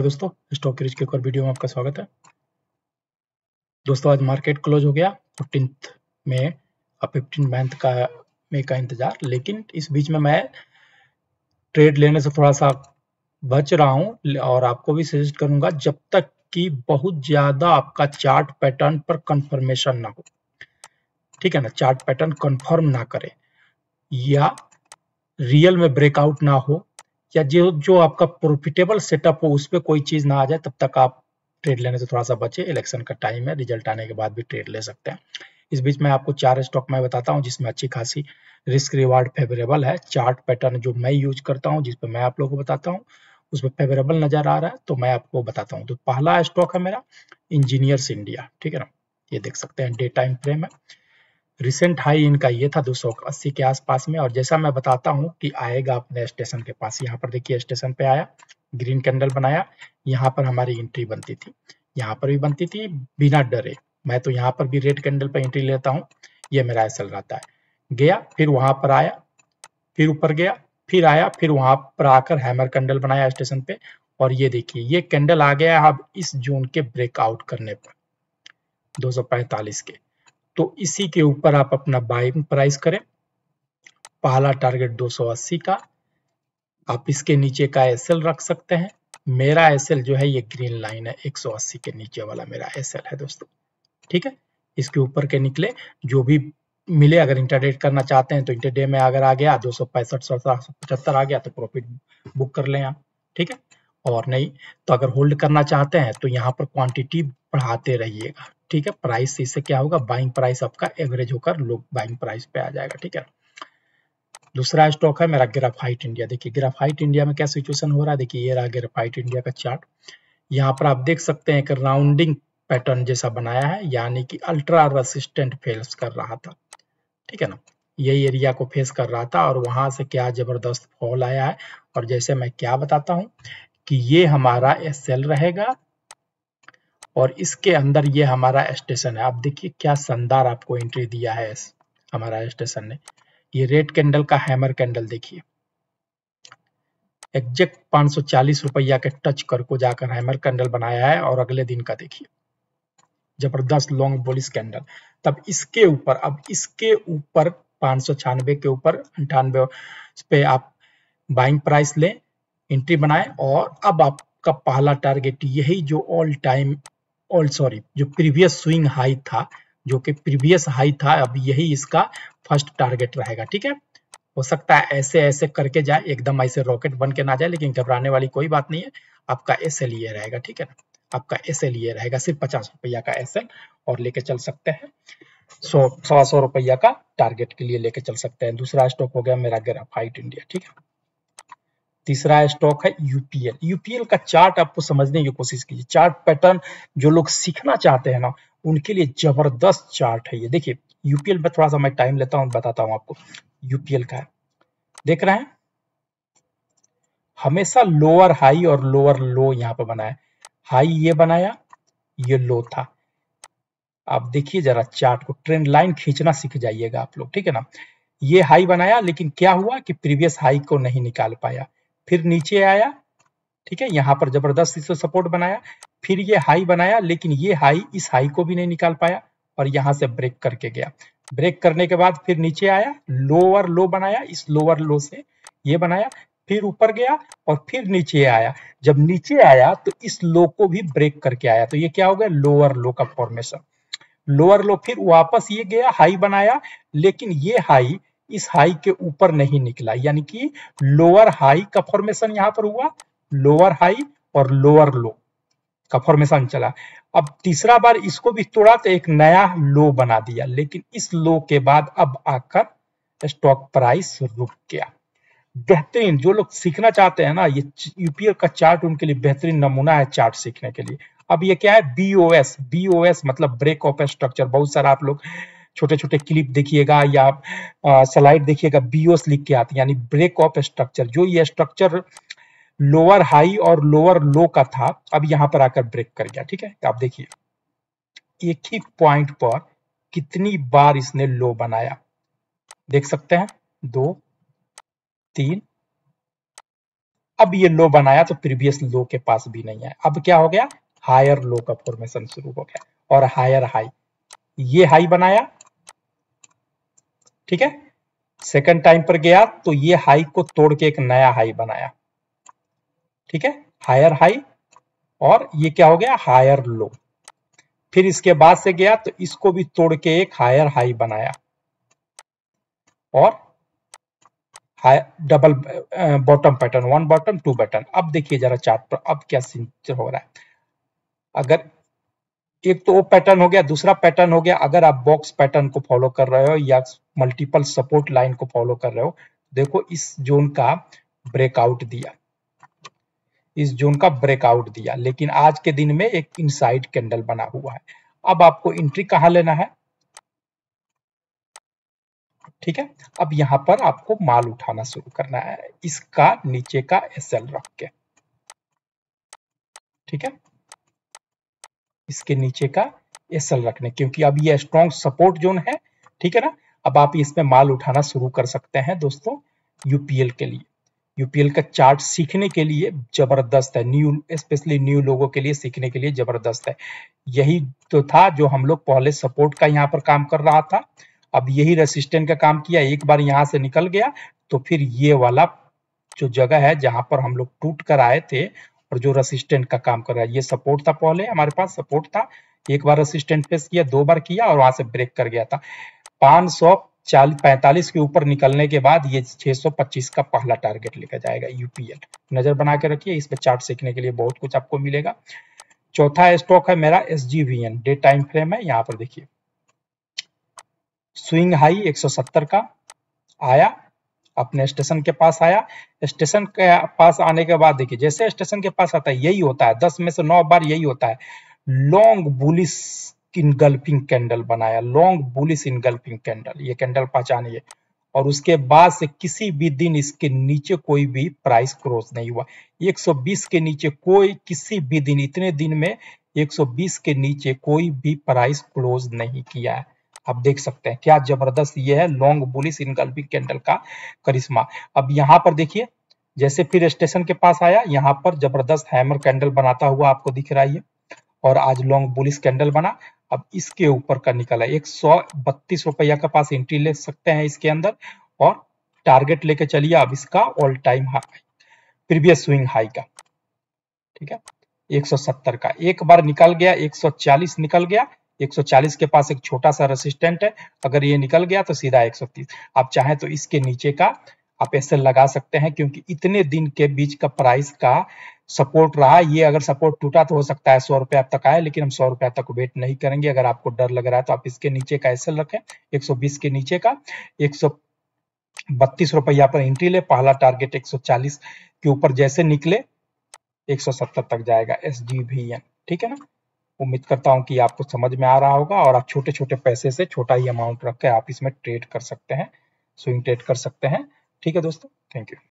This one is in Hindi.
नमस्कार दोस्तों स्टॉक क्रिज के एक और वीडियो में आपका स्वागत है दोस्तों आज मार्केट क्लोज हो गया फिफ्टीन में अब फिफ्टीन मैंथ का मे का इंतजार लेकिन इस बीच में मैं ट्रेड लेने से थोड़ा सा बच रहा हूं और आपको भी सजेस्ट करूंगा जब तक कि बहुत ज्यादा आपका चार्ट पैटर्न पर कंफर्मेशन ना हो ठीक है ना चार्ट पैटर्न कंफर्म ना करे या रियल में ब्रेकआउट ना हो या जो जो आपका प्रॉफिटेबल सेटअप हो उस पर कोई चीज़ ना आ जाए तब तक आप ट्रेड लेने से थोड़ा सा बचे इलेक्शन का टाइम है रिजल्ट आने के बाद भी ट्रेड ले सकते हैं इस बीच में आपको चार स्टॉक मैं बताता हूँ जिसमें अच्छी खासी रिस्क रिवार्ड फेवरेबल है चार्ट पैटर्न जो मैं यूज करता हूँ जिसपे मैं आप लोगों को बताता हूँ उसमें फेवरेबल नजर आ रहा है तो मैं आपको बताता हूँ तो पहला स्टॉक है मेरा इंजीनियर्स इंडिया ठीक है ना ये देख सकते हैं डे टाइम फ्रेम है रिसेंट हाई इनका ये था दो के आसपास में और जैसा मैं बताता हूँ कि आएगा अपने स्टेशन के पास यहाँ पर देखिए स्टेशन पे आया ग्रीन कैंडल बनाया यहाँ पर हमारी एंट्री बनती थी यहाँ पर भी बनती थी बिना डरे मैं तो यहाँ पर भी रेड कैंडल पर एंट्री लेता हूँ ये मेरा ऐसा रहता है गया फिर वहां पर आया फिर ऊपर गया फिर आया फिर वहां पर आकर हैमर कैंडल बनाया स्टेशन पे और ये देखिए ये कैंडल आ गया अब इस जोन के ब्रेकआउट करने पर 245 के तो इसी के ऊपर आप अपना बाइंग प्राइस करें पहला टारगेट 280 का आप इसके नीचे का एस रख सकते हैं मेरा एस जो है ये ग्रीन लाइन है 180 के नीचे वाला मेरा एस है दोस्तों ठीक है इसके ऊपर के निकले जो भी मिले अगर इंटरडेट करना चाहते हैं तो इंटरडे में अगर आ गया दो सौ पैंसठ आ गया तो प्रॉफिट बुक कर लें आप ठीक है और नहीं तो अगर होल्ड करना चाहते हैं तो यहाँ पर क्वांटिटी बढ़ाते रहिएगा ठीक है प्राइस इससे क्या होगा बाइंग प्राइस आपका एवरेज होकर लोग बाइंग प्राइस पे आ जाएगा ठीक है दूसरा स्टॉक है मेरा ग्राफाइट इंडिया देखिए ग्राफाइट इंडिया में क्या सिचुएशन हो रहा है देखिए ये रहा ग्राफाइट इंडिया का चार्ट यहाँ पर आप देख सकते हैं एक राउंडिंग पैटर्न जैसा बनाया है यानी कि अल्ट्रा रेसिस्टेंट फेस कर रहा था ठीक है ना यही एरिया को फेस कर रहा था और वहां से क्या जबरदस्त फॉल आया है और जैसे मैं क्या बताता हूँ कि ये हमारा एस रहेगा और इसके अंदर ये हमारा स्टेशन है आप देखिए क्या शानदार आपको एंट्री दिया है हमारा स्टेशन ने ये रेड कैंडल का हैमर कैंडल देखिए एग्जैक्ट 540 रुपया के टच कर को जाकर हैमर कैंडल बनाया है और अगले दिन का देखिए जबरदस्त लॉन्ग बोलिस कैंडल तब इसके ऊपर अब इसके ऊपर पांच सौ छियानवे के ऊपर अंठानवे पे आप बाइंग प्राइस लें एंट्री बनाए और अब आपका पहला टारगेट यही जो ऑल टाइम और सॉरी जो प्रीवियस स्विंग हाई था जो कि प्रीवियस हाई था अब यही इसका फर्स्ट टारगेट रहेगा ठीक है हो सकता है ऐसे ऐसे करके जाए एकदम ऐसे रॉकेट बन के ना जाए लेकिन घबराने वाली कोई बात नहीं है आपका एस एल ये रहेगा ठीक है ना आपका एस एल ये रहेगा सिर्फ पचास रुपया का एस एल और लेके चल सकते हैं सौ सवा सौ रुपया का टारगेट के लिए लेके चल सकते हैं दूसरा स्टॉक हो गया मेरा ग्राफाइट इंडिया ठीक है तीसरा स्टॉक है यूपीएल यूपीएल का चार्ट आपको समझने की कोशिश कीजिए चार्ट पैटर्न जो लोग सीखना चाहते हैं ना उनके लिए जबरदस्त चार्ट है ये देखिए यूपीएल में थोड़ा सा मैं टाइम लेता हूं बताता हूं आपको यूपीएल का है देख रहे हैं हमेशा लोअर हाई और लोअर लो यहां पर बनाया हाई ये बनाया ये लो था आप देखिए जरा चार्ट को ट्रेंड लाइन खींचना सीख जाइएगा आप लोग ठीक है ना ये हाई बनाया लेकिन क्या हुआ कि प्रीवियस हाई को नहीं निकाल पाया फिर नीचे आया ठीक है यहां पर जबरदस्त इसे सपोर्ट बनाया फिर ये हाई बनाया लेकिन ये हाई इस हाई को भी नहीं निकाल पाया और यहां से ब्रेक करके गया ब्रेक करने के बाद फिर नीचे आया लोअर लो बनाया इस लोअर लो से ये बनाया फिर ऊपर गया और फिर नीचे आया जब नीचे आया तो इस लो को भी ब्रेक करके आया तो ये क्या हो गया लोअर लो का फॉर्मेशन लोअर लो फिर वापस ये गया हाई बनाया लेकिन ये हाई इस हाई के ऊपर नहीं निकला यानी कि लोअर हाई का फॉर्मेशन यहां पर हुआ लोअर हाई और लोअर लो का फॉर्मेशन चला अब तीसरा बार इसको भी तोड़ा तो एक नया लो बना दिया लेकिन इस लो के बाद अब आकर स्टॉक प्राइस रुक गया बेहतरीन जो लोग सीखना चाहते हैं ना ये यूपीएल का चार्ट उनके लिए बेहतरीन नमूना है चार्ट सीखने के लिए अब ये क्या है बीओएस बीओएस मतलब ब्रेक ऑफ स्ट्रक्चर बहुत सारा आप लोग छोटे छोटे क्लिप देखिएगा या स्लाइड देखिएगा बीओस लिख के आते यानी ब्रेक ऑफ स्ट्रक्चर जो ये स्ट्रक्चर लोअर हाई और लोअर लो का था अब यहाँ पर आकर ब्रेक कर गया ठीक है तो आप देखिए एक ही पॉइंट पर कितनी बार इसने लो बनाया देख सकते हैं दो तीन अब ये लो बनाया तो प्रीवियस लो के पास भी नहीं है अब क्या हो गया हायर लो का फॉर्मेशन शुरू हो गया और हायर हाई ये हाई बनाया ठीक है सेकंड टाइम पर गया तो ये हाई को तोड़ के एक नया हाई बनाया ठीक है हायर हाई और ये क्या हो गया हायर लो फिर इसके बाद से गया तो इसको भी तोड़ के एक हायर हाई बनाया और high double bottom pattern one bottom two button अब देखिए जरा चार्ट पर अब क्या हो रहा है अगर एक तो वो पैटर्न हो गया दूसरा पैटर्न हो गया अगर आप बॉक्स पैटर्न को फॉलो कर रहे हो या मल्टीपल सपोर्ट लाइन को फॉलो कर रहे हो देखो इस जोन का ब्रेकआउट दिया इस जोन का ब्रेकआउट दिया लेकिन आज के दिन में एक इनसाइड कैंडल बना हुआ है अब आपको एंट्री कहां लेना है ठीक है अब यहां पर आपको माल उठाना शुरू करना है इसका नीचे का एसएल रख के ठीक है इसके नीचे का एस एल रखने क्योंकि अब ये स्ट्रॉन्ग सपोर्ट जोन है ठीक है ना अब आप इसमें माल उठाना शुरू कर सकते हैं दोस्तों यूपीएल के लिए यूपीएल का चार्ट सीखने के लिए जबरदस्त है न्यू स्पेशली न्यू लोगों के लिए सीखने के लिए जबरदस्त है यही तो था जो हम लोग पहले सपोर्ट का यहाँ पर काम कर रहा था अब यही रेसिस्टेंट का काम किया एक बार यहाँ से निकल गया तो फिर ये वाला जो जगह है जहां पर हम लोग टूट कर आए थे और जो रसिस्टेंट का काम कर रहा है ये सपोर्ट था पहले हमारे पास सपोर्ट था एक बार रसिस्टेंट फेस किया दो बार किया और वहां से ब्रेक कर गया था पांच सौ पैंतालीस के ऊपर निकलने के बाद ये 625 का पहला टारगेट लेकर जाएगा यूपीएल नजर बना के रखिए पर चार्ट सीखने के लिए बहुत कुछ आपको मिलेगा चौथा स्टॉक है मेरा एस डे टाइम फ्रेम है यहाँ पर देखिए स्विंग हाई 170 का आया अपने स्टेशन के पास आया स्टेशन के पास आने के बाद देखिए जैसे स्टेशन के पास आता है यही होता है दस में से नौ बार यही होता है लॉन्ग बुलिस इनगल्पिंग कैंडल बनाया लॉन्ग बुलिस इनगल्पिंग कैंडल ये कैंडल पहचानी है और उसके बाद से किसी भी दिन इसके नीचे कोई भी प्राइस क्रॉस नहीं हुआ 120 के नीचे कोई किसी भी दिन इतने दिन में 120 के नीचे कोई भी प्राइस क्लोज नहीं किया है आप देख सकते हैं क्या जबरदस्त ये है लॉन्ग बुलिस इनकल्पिंग कैंडल का करिश्मा अब यहाँ पर देखिए जैसे फिर स्टेशन के पास आया यहाँ पर जबरदस्त हैमर कैंडल बनाता हुआ आपको दिख रहा है और आज लॉन्ग बुलिस कैंडल बना अब इसके ऊपर का निकला एक सौ बत्तीस रुपया के पास एंट्री ले सकते हैं इसके अंदर और टारगेट लेके चलिए अब इसका all time high previous swing high का ठीक है 170 का एक बार निकल गया 140 निकल गया 140 के पास एक छोटा सा रेसिस्टेंट है अगर ये निकल गया तो सीधा 130 आप चाहें तो इसके नीचे का आप ऐसे लगा सकते हैं क्योंकि इतने दिन के बीच का प्राइस का सपोर्ट रहा ये अगर सपोर्ट टूटा तो हो सकता है सौ रुपया तक आए लेकिन हम सौ रुपया तक वेट नहीं करेंगे अगर आपको डर लग रहा है तो आप इसके नीचे का ऐसे रखें 120 के नीचे का एक बत्तीस रुपया पर एंट्री ले पहला टारगेट 140 के ऊपर जैसे निकले 170 तक जाएगा एस ठीक है ना उम्मीद करता हूं कि आपको समझ में आ रहा होगा और आप छोटे छोटे पैसे से छोटा ही अमाउंट रख के आप इसमें ट्रेड कर सकते हैं स्विंग ट्रेड कर सकते हैं ठीक है दोस्तों थैंक यू